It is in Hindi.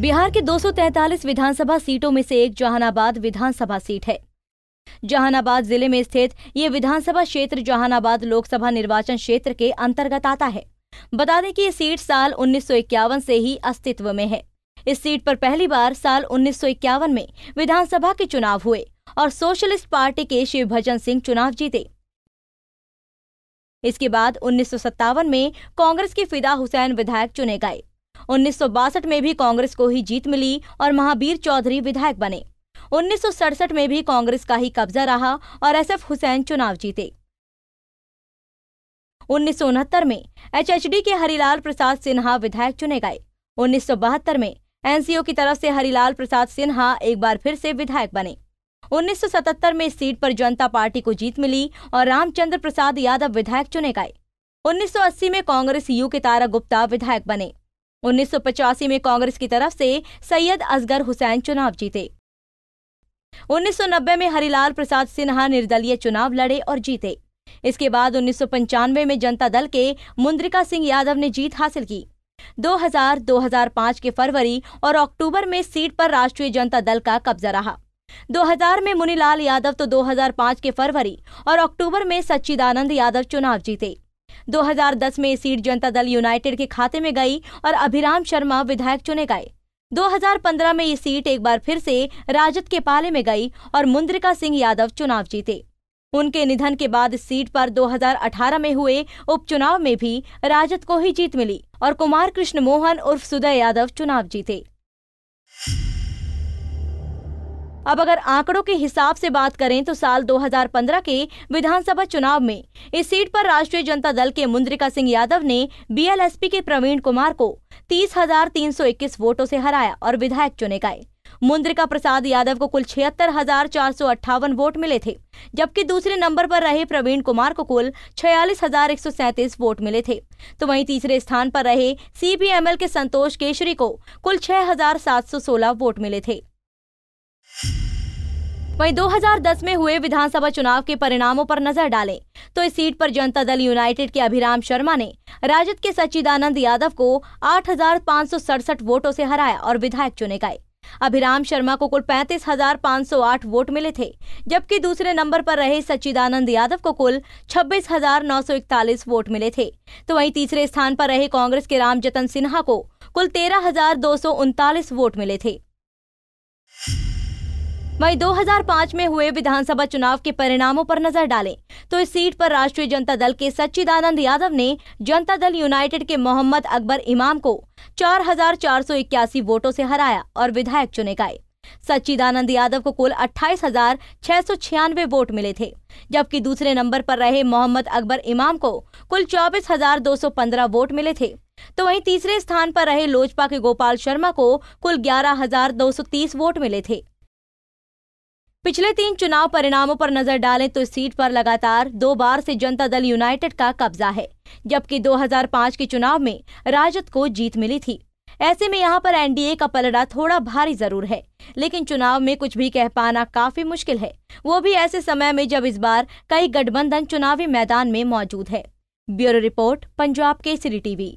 बिहार के 243 विधानसभा सीटों में से एक जहानाबाद विधानसभा सीट है जहानाबाद जिले में स्थित ये विधानसभा क्षेत्र जहानाबाद लोकसभा निर्वाचन क्षेत्र के अंतर्गत आता है बता दें कि ये सीट साल उन्नीस से ही अस्तित्व में है इस सीट पर पहली बार साल उन्नीस में विधानसभा के चुनाव हुए और सोशलिस्ट पार्टी के शिव भजन सिंह चुनाव जीते इसके बाद उन्नीस में कांग्रेस के फिदा हुसैन विधायक चुने गए उन्नीस में भी कांग्रेस को ही जीत मिली और महावीर चौधरी विधायक बने उन्नीस में भी कांग्रेस का ही कब्जा रहा और एसएफ हुसैन चुनाव जीते उन्नीस में एचएचडी के हरिलाल प्रसाद सिन्हा विधायक चुने गए उन्नीस में एनसीओ की तरफ से हरिलाल प्रसाद सिन्हा एक बार फिर से विधायक बने 1977 में इस सीट पर जनता पार्टी को जीत मिली और रामचंद्र प्रसाद यादव विधायक चुने गए 1980 में कांग्रेस यू के तारा गुप्ता विधायक बने उन्नीस में कांग्रेस की तरफ से सैयद असगर हुसैन चुनाव जीते 1990 में हरिलाल प्रसाद सिन्हा निर्दलीय चुनाव लड़े और जीते इसके बाद उन्नीस में जनता दल के मुन्द्रिका सिंह यादव ने जीत हासिल की 2000, 2005 के फरवरी और अक्टूबर में सीट पर राष्ट्रीय जनता दल का कब्जा रहा 2000 में मुनीलाल यादव तो 2005 के फरवरी और अक्टूबर में सच्चिदानंद यादव चुनाव जीते 2010 में सीट जनता दल यूनाइटेड के खाते में गई और अभिराम शर्मा विधायक चुने गए 2015 में ये सीट एक बार फिर से राजद के पाले में गई और मुंद्रिका सिंह यादव चुनाव जीते उनके निधन के बाद इस सीट पर 2018 में हुए उपचुनाव में भी राजद को ही जीत मिली और कुमार कृष्ण मोहन उर्फ सुदय यादव चुनाव जीते अब अगर आंकड़ों के हिसाब से बात करें तो साल 2015 के विधानसभा चुनाव में इस सीट पर राष्ट्रीय जनता दल के मुंद्रिका सिंह यादव ने बीएलएसपी के प्रवीण कुमार को 30,321 वोटों से हराया और विधायक चुने गए मुंद्रिका प्रसाद यादव को कुल छिहत्तर हजार चार सौ अट्ठावन वोट मिले थे जबकि दूसरे नंबर पर रहे प्रवीण कुमार को कुल छियालीस हजार एक सौ सैंतीस वोट मिले थे तो वहीं तीसरे स्थान पर रहे सीपीएमएल के संतोष केशरी को कुल छह हजार सात सौ सोलह वोट मिले थे वहीं 2010 में हुए विधानसभा चुनाव के परिणामों पर नजर डालें तो इस सीट पर जनता दल यूनाइटेड के अभिराम शर्मा ने राजद के सच्चिदानंद यादव को आठ वोटों से हराया और विधायक चुने गए अभिराम शर्मा को कुल पैंतीस हजार पाँच सौ आठ वोट मिले थे जबकि दूसरे नंबर पर रहे सच्चिदानंद यादव को कुल छब्बीस हजार नौ सौ इकतालीस वोट मिले थे तो वहीं तीसरे स्थान पर रहे कांग्रेस के रामजतन सिन्हा को कुल तेरह हजार दो सौ उनतालीस वोट मिले थे वहीं 2005 में हुए विधानसभा चुनाव के परिणामों पर नजर डालें तो इस सीट पर राष्ट्रीय जनता दल के सच्चिदानंद यादव ने जनता दल यूनाइटेड के मोहम्मद अकबर इमाम को चार वोटों से हराया और विधायक चुने गए सच्चिदानंद यादव को कुल अट्ठाईस हजार छह सौ छियानवे वोट मिले थे जबकि दूसरे नंबर पर रहे मोहम्मद अकबर इमाम को कुल चौबीस हजार दो सौ पंद्रह वोट मिले थे तो वहीं तीसरे स्थान पर रहे लोजपा के गोपाल शर्मा को कुल ग्यारह हजार दो सौ तीस वोट मिले थे पिछले तीन चुनाव परिणामों पर नजर डालें तो इस सीट पर लगातार दो बार से जनता दल यूनाइटेड का कब्जा है जबकि 2005 के चुनाव में राजद को जीत मिली थी ऐसे में यहाँ पर एनडीए का पलड़ा थोड़ा भारी जरूर है लेकिन चुनाव में कुछ भी कह पाना काफी मुश्किल है वो भी ऐसे समय में जब इस बार कई गठबंधन चुनावी मैदान में मौजूद है bureau report Punjab Kesari TV